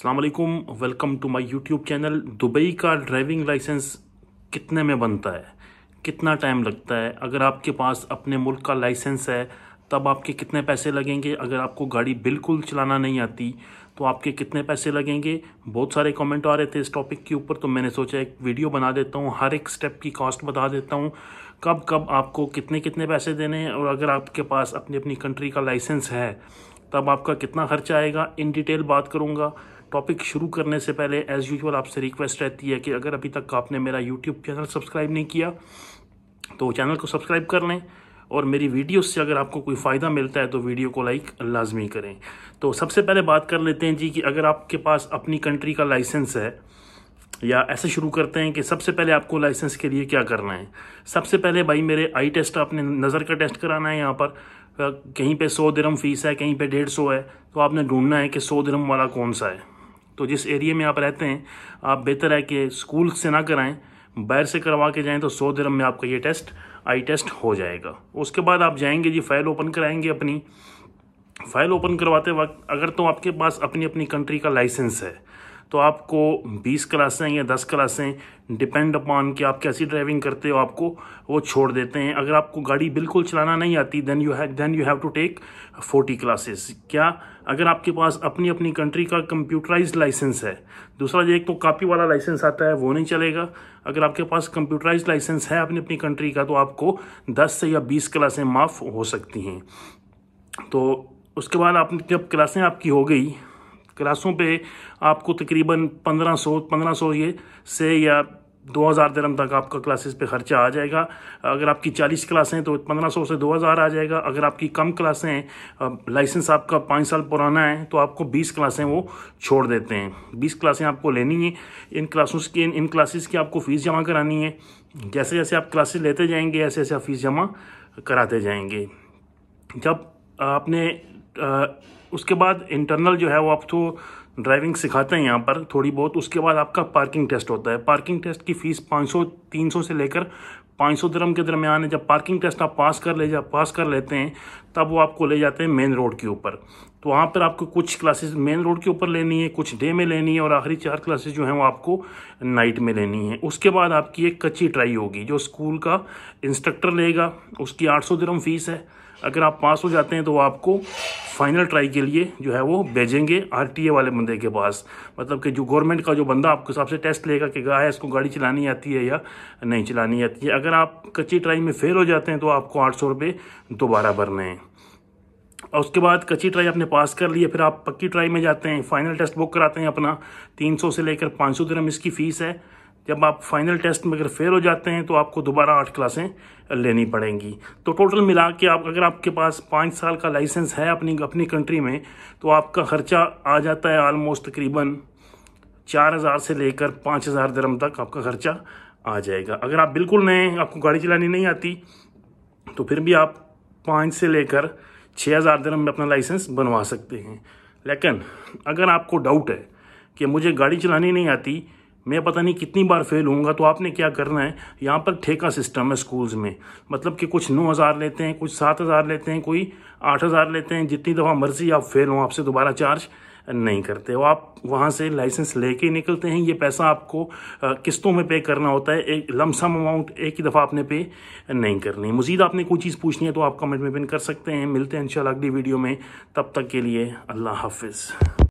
अल्लाम welcome to my YouTube channel Dubai का driving licence कितने में बनता है कितना टाइम लगता है अगर आपके पास अपने मुल्क का लाइसेंस है तब आपके कितने पैसे लगेंगे अगर आपको गाड़ी बिल्कुल चलाना नहीं आती तो आपके कितने पैसे लगेंगे बहुत सारे कमेंट आ रहे थे इस टॉपिक के ऊपर तो मैंने सोचा एक वीडियो बना देता हूँ हर एक स्टेप की कॉस्ट बता देता हूँ कब कब आपको कितने कितने पैसे देने हैं और अगर आपके पास अपनी अपनी कंट्री का लाइसेंस है तब आपका कितना खर्चा आएगा इन डिटेल बात करूँगा टॉपिक शुरू करने से पहले एज़ यूजल आपसे रिक्वेस्ट रहती है कि अगर अभी तक आपने मेरा यूट्यूब चैनल सब्सक्राइब नहीं किया तो चैनल को सब्सक्राइब कर लें और मेरी वीडियो से अगर आपको कोई फ़ायदा मिलता है तो वीडियो को लाइक लाजमी करें तो सबसे पहले बात कर लेते हैं जी कि अगर आपके पास अपनी कंट्री का लाइसेंस है या ऐसे शुरू करते हैं कि सबसे पहले आपको लाइसेंस के लिए क्या करना है सबसे पहले भाई मेरे आई टेस्ट आपने नज़र का टेस्ट कराना है यहाँ पर कहीं पे सौ दरम फीस है कहीं पे डेढ़ सौ है तो आपने ढूंढना है कि सौ दरम वाला कौन सा है तो जिस एरिया में आप रहते हैं आप बेहतर है कि स्कूल से ना कराएं बाहर से करवा के जाएं तो सौ दरम में आपका ये टेस्ट आई टेस्ट हो जाएगा उसके बाद आप जाएंगे जी फाइल ओपन कराएंगे अपनी फाइल ओपन करवाते वक्त अगर तो आपके पास अपनी अपनी कंट्री का लाइसेंस है तो आपको 20 क्लासें या 10 क्लासें डिपेंड अपॉन कि आप कैसी ड्राइविंग करते हो आपको वो छोड़ देते हैं अगर आपको गाड़ी बिल्कुल चलाना नहीं आती then you have then you have to take 40 classes क्या अगर आपके पास अपनी अपनी कंट्री का कंप्यूटराइज लाइसेंस है दूसरा एक तो कापी वाला लाइसेंस आता है वो नहीं चलेगा अगर आपके पास कंप्यूटराइज लाइसेंस है अपनी अपनी कंट्री का तो आपको दस से या बीस क्लासें माफ़ हो सकती हैं तो उसके बाद आप जब क्लासें आपकी हो गई क्लासों पे आपको तकरीबन 1500 1500 ये से या 2000 दरम तक आपका क्लासेस पे खर्चा आ जाएगा अगर आपकी 40 क्लासें तो 1500 से 2000 आ जाएगा अगर आपकी कम क्लासें लाइसेंस आपका पाँच साल पुराना है तो आपको 20 क्लासें वो छोड़ देते हैं 20 क्लासें आपको लेनी है इन क्लासों की इन, इन क्लासेस की आपको फ़ीस जमा करानी है जैसे जैसे आप क्लासेस लेते जाएंगे ऐसे ऐसे आप फ़ीस जमा कराते जाएंगे जब आपने आ, उसके बाद इंटरनल जो है वो आप तो ड्राइविंग सिखाते हैं यहाँ पर थोड़ी बहुत उसके बाद आपका पार्किंग टेस्ट होता है पार्किंग टेस्ट की फ़ीस 500 300 से लेकर 500 दरम के दरमियान है जब पार्किंग टेस्ट आप पास कर ले जा पास कर लेते हैं तब वो आपको ले जाते हैं मेन रोड के ऊपर तो वहाँ पर आपको कुछ क्लासेस मेन रोड के ऊपर लेनी है कुछ डे में लेनी है और आखिरी चार क्लासेस जो हैं वो आपको नाइट में लेनी है उसके बाद आपकी एक कच्ची ट्राई होगी जो स्कूल का इंस्ट्रक्टर लेगा उसकी आठ सौ दरम फीस है अगर आप पास हो जाते हैं तो वो आपको फाइनल ट्राई के लिए जो है वो भेजेंगे आरटीए वाले बंदे के पास मतलब कि जो गवर्नमेंट का जो बंदा आपके हिसाब से टेस्ट लेगा कि गाय इसको गाड़ी चलानी आती है या नहीं चलानी आती है अगर आप कच्ची ट्राई में फेल हो जाते हैं तो आपको आठ सौ दोबारा भरने हैं और उसके बाद कच्ची ट्राई आपने पास कर लिया फिर आप पक्की ट्राई में जाते हैं फाइनल टेस्ट बुक कराते हैं अपना 300 से लेकर 500 सौ दिनम इसकी फ़ीस है जब आप फाइनल टेस्ट में अगर फेल हो जाते हैं तो आपको दोबारा आठ क्लासें लेनी पड़ेंगी तो टोटल मिला के आप अगर आपके पास पाँच साल का लाइसेंस है अपनी अपनी कंट्री में तो आपका खर्चा आ जाता है आलमोस्ट तकरीबन चार हज़ार से लेकर पाँच हज़ार दरम तक आपका खर्चा आ जाएगा अगर आप बिल्कुल नए आपको गाड़ी चलानी नहीं आती तो फिर भी आप पाँच से लेकर छः हज़ार दिन में अपना लाइसेंस बनवा सकते हैं लेकिन अगर आपको डाउट है कि मुझे गाड़ी चलानी नहीं आती मैं पता नहीं कितनी बार फेल होऊंगा तो आपने क्या करना है यहाँ पर ठेका सिस्टम है स्कूल्स में मतलब कि कुछ नौ हज़ार लेते हैं कुछ सात हज़ार लेते हैं कोई आठ हज़ार लेते हैं जितनी दफ़ा मर्ज़ी आप फेल हों आपसे दोबारा चार्ज नहीं करते वो आप वहाँ से लाइसेंस लेके निकलते हैं ये पैसा आपको किस्तों में पे करना होता है एक लमसम अमाउंट एक ही दफ़ा आपने पे नहीं करनी है मज़ीद आपने कोई चीज़ पूछनी है तो आप कमेंट में पिन कर सकते हैं मिलते हैं इन अगली वीडियो में तब तक के लिए अल्लाह हाफिज़